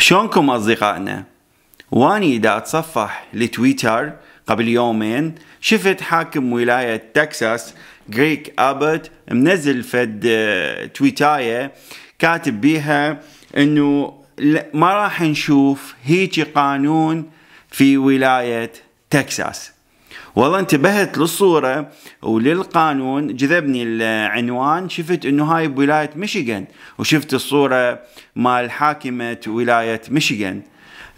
شلونكم أصدقائنا؟ واني دا أتصفح لتويتر قبل يومين شفت حاكم ولاية تكساس غريك ابت منزل فد اه، تويتاية كاتب بيها انه ما راح نشوف هيجي قانون في ولاية تكساس والله انتبهت للصورة وللقانون جذبني العنوان شفت انه هاي بولاية ميشيغان وشفت الصورة مال حاكمة ولاية ميشيغان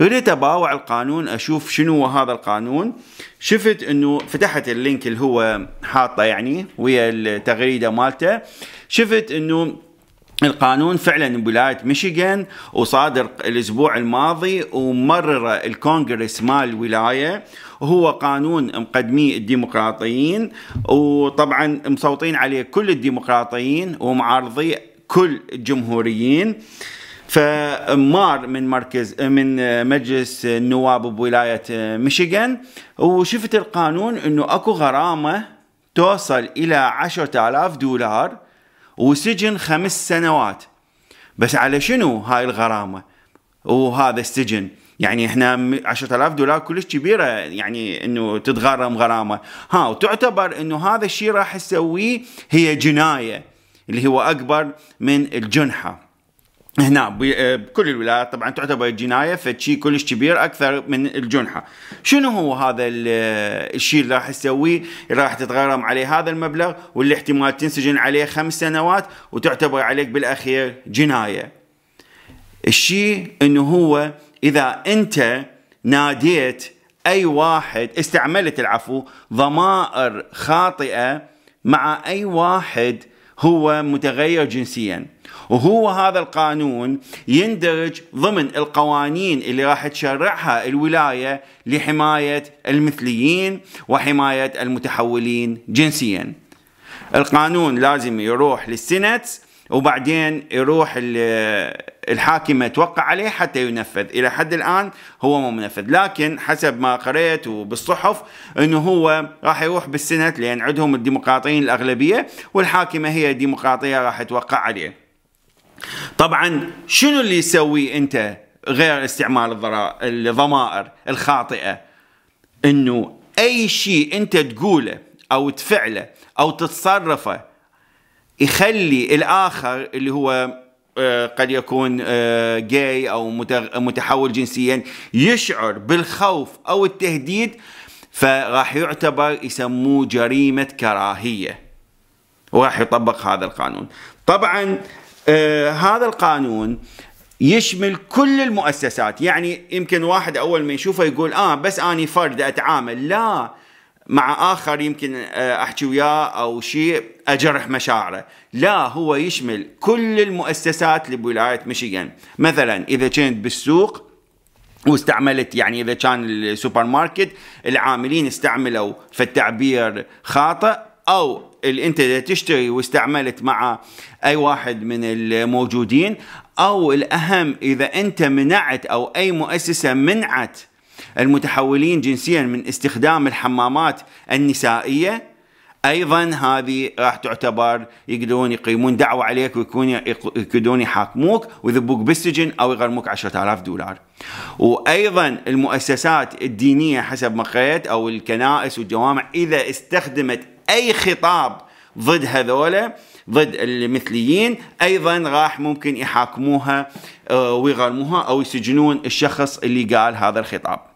قريت اباوع القانون اشوف شنو هذا القانون شفت انه فتحت اللينك اللي هو حاطه يعني ويا التغريده مالته شفت انه القانون فعلا بولايه ميشيغان وصادر الاسبوع الماضي ومرر الكونغرس مال الولايه هو قانون مقدميه الديمقراطيين وطبعا مصوتين عليه كل الديمقراطيين ومعارضي كل الجمهوريين فمار من مركز من مجلس النواب بولايه ميشيغان وشفت القانون انه اكو غرامه توصل الى 10000 دولار وسجن خمس سنوات بس على شنو هاي الغرامه وهذا السجن يعني احنا 10000 دولار كلش كبيره يعني انه تتغرم غرامه ها وتعتبر انه هذا الشيء راح تسويه هي جنايه اللي هو اكبر من الجنحه هنا آه، بكل الولايات طبعا تعتبر جنايه فشيء كلش كبير اكثر من الجنحه. شنو هو هذا آه، الشيء اللي راح يسويه؟ راح تتغرم عليه هذا المبلغ واللي احتمال تنسجن عليه خمس سنوات وتعتبر عليك بالاخير جنايه. الشيء انه هو اذا انت ناديت اي واحد استعملت العفو ضمائر خاطئه مع اي واحد هو متغير جنسيا وهو هذا القانون يندرج ضمن القوانين اللي راح تشرعها الولايه لحمايه المثليين وحمايه المتحولين جنسيا القانون لازم يروح للسنتس وبعدين يروح الحاكمه توقع عليه حتى ينفذ الى حد الان هو مو منفذ لكن حسب ما قريت وبالصحف انه هو راح يروح بالسنه لان عندهم الديمقراطيين الاغلبيه والحاكمه هي ديمقراطيه راح توقع عليه طبعا شنو اللي يسوي انت غير استعمال الضمائر الخاطئه انه اي شيء انت تقوله او تفعله او تتصرفه يخلي الاخر اللي هو آه، قد يكون جاي آه، او متحول جنسيا يشعر بالخوف او التهديد فراح يعتبر يسموه جريمه كراهيه وراح يطبق هذا القانون طبعا آه، هذا القانون يشمل كل المؤسسات يعني يمكن واحد اول ما يشوفه يقول اه بس اني فرد اتعامل لا مع اخر يمكن آه، احكي وياه او شيء اجرح مشاعره لا هو يشمل كل المؤسسات لولايه ميشيغان مثلا اذا كنت بالسوق واستعملت يعني اذا كان السوبر ماركت العاملين استعملوا فالتعبير خاطئ او اللي انت تشتري واستعملت مع اي واحد من الموجودين او الاهم اذا انت منعت او اي مؤسسه منعت المتحولين جنسيا من استخدام الحمامات النسائيه ايضا هذه راح تعتبر يقدرون يقيمون دعوه عليك ويكون يقدرون يحاكموك ويذبوك بالسجن او يغرموك 10000 دولار. وايضا المؤسسات الدينيه حسب ما قريت او الكنائس والجوامع اذا استخدمت اي خطاب ضد هذولا ضد المثليين ايضا راح ممكن يحاكموها آه، ويغرموها او يسجنون الشخص اللي قال هذا الخطاب.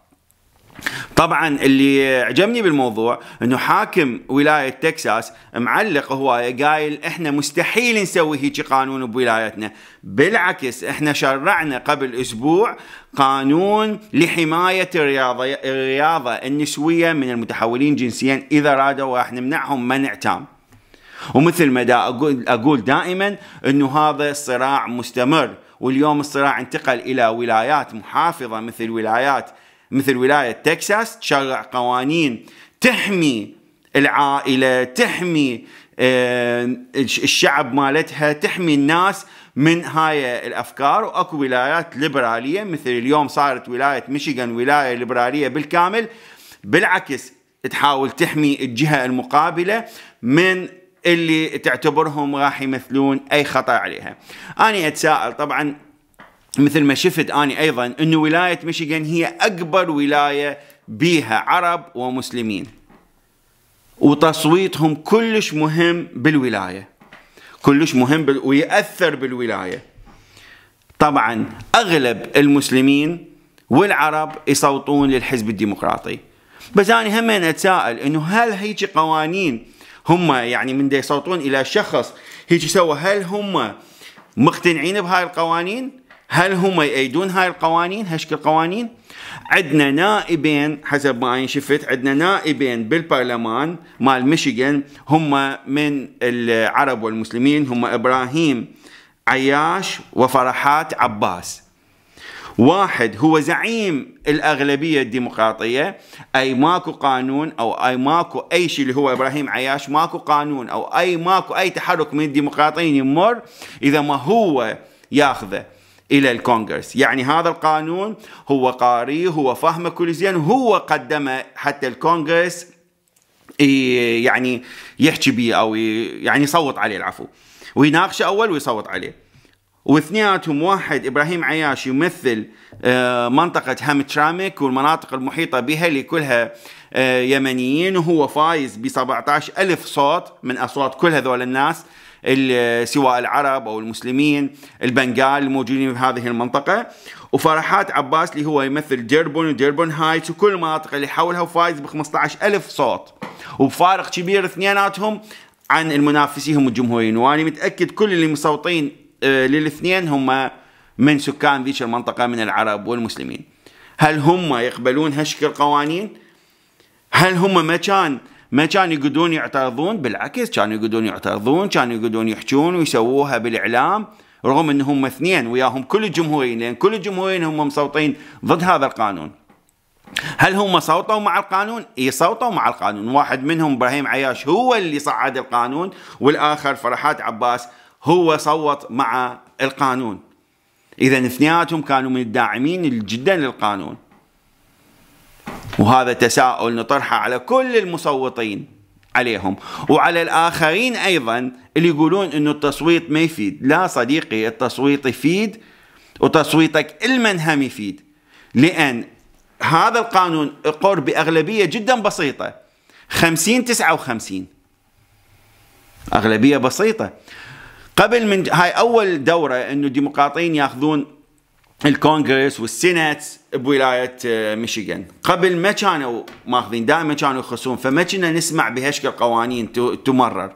طبعا اللي عجبني بالموضوع انه حاكم ولايه تكساس معلق هوايه قايل احنا مستحيل نسوي هيك قانون بولايتنا بالعكس احنا شرعنا قبل اسبوع قانون لحمايه الرياضه الرياضه النسويه من المتحولين جنسيا اذا رادوا راح نمنعهم منع تام ومثل ما دا اقول اقول دائما انه هذا صراع مستمر واليوم الصراع انتقل الى ولايات محافظه مثل ولايات مثل ولاية تكساس تشرع قوانين تحمي العائلة تحمي آه، الشعب مالتها تحمي الناس من هاي الافكار واكو ولايات ليبراليه مثل اليوم صارت ولايه ميشيغان ولايه ليبراليه بالكامل بالعكس تحاول تحمي الجهه المقابله من اللي تعتبرهم راح يمثلون اي خطا عليها. انا اتساءل طبعا مثل ما شفت اني ايضا انه ولايه ميشيغان هي اكبر ولايه بيها عرب ومسلمين وتصويتهم كلش مهم بالولايه كلش مهم بال... ويأثر بالولايه طبعا اغلب المسلمين والعرب يصوتون للحزب الديمقراطي بس انا هم اتساءل انه هل هيك قوانين هم يعني من يصوتون الى شخص هيك سوى هل هم مقتنعين بهاي القوانين هل هم يأيدون هاي القوانين هشكل قوانين عندنا نائبين حسب ما أنا شفت عندنا نائبين بالبرلمان مال ميشيغان هم من العرب والمسلمين هم إبراهيم عياش وفرحات عباس واحد هو زعيم الأغلبية الديمقراطية أي ماكو قانون أو أي ماكو أي شيء اللي هو إبراهيم عياش ماكو قانون أو أي ماكو أي تحرك من الديمقراطيين يمر إذا ما هو ياخذه إلى الكونغرس يعني هذا القانون هو قاريه هو فهمه زين هو قدمه حتى الكونغرس يعني يحكي بيه أو يعني يصوت عليه العفو ويناقشه أول ويصوت عليه واثنيناتهم واحد ابراهيم عياش يمثل آه، منطقة همترامك والمناطق المحيطة بها اللي كلها آه، يمنيين وهو فايز ب 17 ألف صوت من أصوات كل هذول الناس سواء العرب أو المسلمين البنغال الموجودين في هذه المنطقة وفرحات عباس اللي هو يمثل ديربون وديربون هايتس وكل المناطق اللي حولها وفايز ب 15000 صوت وبفارق كبير اثنيناتهم عن المنافسيهم الجمهوريين وانا متاكد كل اللي مصوتين آه، للاثنين هم من سكان ذيك المنطقه من العرب والمسلمين هل هم يقبلون هالشكل قوانين هل هم ما كان ما كانوا يقدرون يعترضون بالعكس كانوا يقدرون يعترضون كانوا يقدرون يحجون ويسووها بالاعلام رغم انهم اثنين وياهم كل الجمهوريين لان كل الجمهوريين هم مصوتين ضد هذا القانون هل هم صوتوا مع القانون؟ اي صوتوا مع القانون، واحد منهم ابراهيم عياش هو اللي صعد القانون والاخر فرحات عباس هو صوت مع القانون. اذا اثنيناتهم كانوا من الداعمين جدا للقانون. وهذا تساؤل نطرحه على كل المصوتين عليهم وعلى الآخرين أيضا اللي يقولون أنه التصويت ما يفيد لا صديقي التصويت يفيد وتصويتك المنهم يفيد لأن هذا القانون اقر بأغلبية جدا بسيطة 50 59 أغلبية بسيطة قبل من هاي أول دورة أنه الديمقراطيين ياخذون الكونغرس والسينات بولايه آه، ميشيغان قبل ما كانوا ماخذين دائما كانوا يخصون فما كنا نسمع بهشكل قوانين تمرر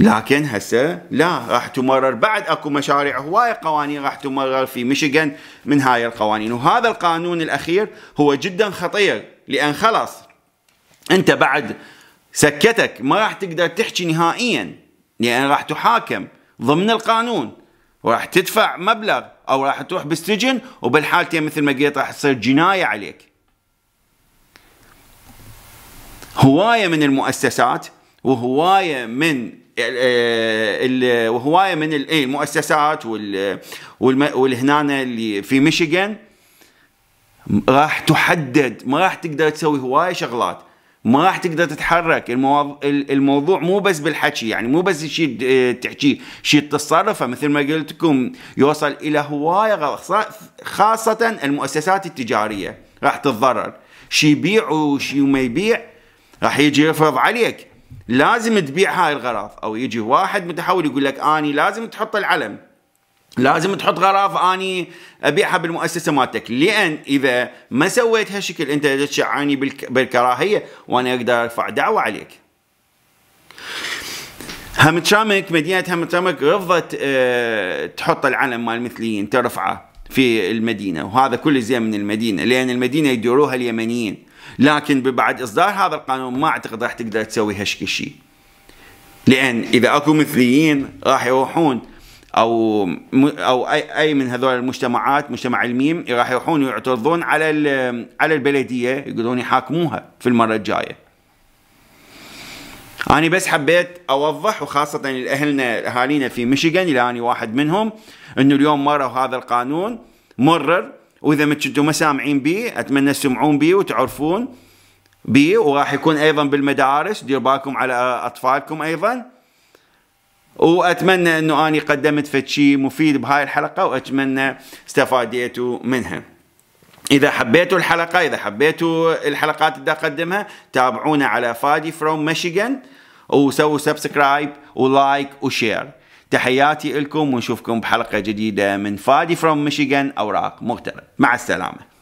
لكن هسه لا راح تمرر بعد اكو مشاريع هواية قوانين راح تمرر في ميشيغان من هاي القوانين وهذا القانون الاخير هو جدا خطير لان خلاص انت بعد سكتك ما راح تقدر تحكي نهائيا لان راح تحاكم ضمن القانون وراح تدفع مبلغ او راح تروح بالسجن وبالحالتين مثل ما قلت راح تصير جنايه عليك. هوايه من المؤسسات وهوايه من آه، وهوايه من إيه، المؤسسات والهنا اللي في ميشيغان راح تحدد ما راح تقدر تسوي هوايه شغلات ما راح تقدر تتحرك الموضوع, مو بس بالحكي يعني مو بس شيء تحكي شيء تتصرفه مثل ما قلت لكم يوصل الى هوايه خاصه المؤسسات التجاريه راح تتضرر شيء يبيع وشيء ما يبيع راح يجي يفرض عليك لازم تبيع هاي الغراض او يجي واحد متحول يقول لك اني لازم تحط العلم لازم تحط غرف اني ابيعها بالمؤسسه مالتك لان اذا ما سويت هالشكل انت تشعاني بالكراهيه وانا اقدر ارفع دعوه عليك. همتشامك مدينه همتشامك رفضت أه تحط العلم مال المثليين ترفعه في المدينه وهذا كل زين من المدينه لان المدينه يديروها اليمنيين لكن بعد اصدار هذا القانون ما اعتقد راح تقدر تسوي هالشكل شيء. لان اذا اكو مثليين راح يروحون او او اي, أي من هذول المجتمعات مجتمع الميم راح يروحون يعترضون على على البلديه يقدرون يحاكموها في المره الجايه أنا بس حبيت أوضح وخاصة لأهلنا أهالينا في ميشيغان اللي أنا واحد منهم إنه اليوم مروا هذا القانون مرر وإذا ما كنتوا ما سامعين به أتمنى تسمعون به وتعرفون به وراح يكون أيضا بالمدارس دير بالكم على أطفالكم أيضا واتمنى انه اني قدمت فشي مفيد بهاي الحلقه واتمنى استفاديتوا منها إذا حبيتوا الحلقة إذا حبيتوا الحلقات اللي أقدمها تابعونا على فادي فروم ميشيغان وسووا سبسكرايب ولايك وشير تحياتي لكم ونشوفكم بحلقة جديدة من فادي فروم ميشيغان أوراق مغترب مع السلامة